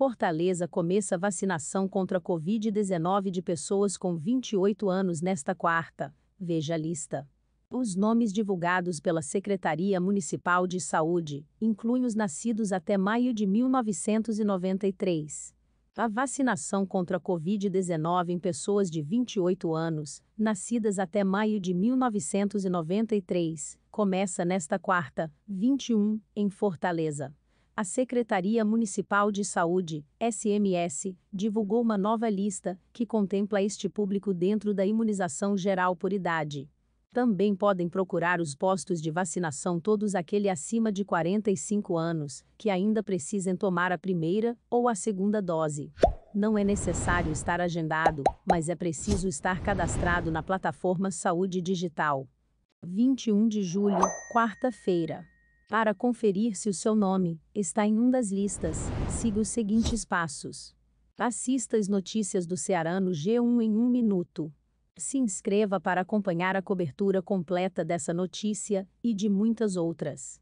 Fortaleza começa vacinação contra a Covid-19 de pessoas com 28 anos nesta quarta. Veja a lista. Os nomes divulgados pela Secretaria Municipal de Saúde incluem os nascidos até maio de 1993. A vacinação contra a Covid-19 em pessoas de 28 anos, nascidas até maio de 1993, começa nesta quarta, 21, em Fortaleza. A Secretaria Municipal de Saúde, SMS, divulgou uma nova lista, que contempla este público dentro da imunização geral por idade. Também podem procurar os postos de vacinação todos aquele acima de 45 anos, que ainda precisem tomar a primeira ou a segunda dose. Não é necessário estar agendado, mas é preciso estar cadastrado na plataforma Saúde Digital. 21 de julho, quarta-feira. Para conferir se o seu nome está em um das listas, siga os seguintes passos. Assista as notícias do Ceará no G1 em um minuto. Se inscreva para acompanhar a cobertura completa dessa notícia e de muitas outras.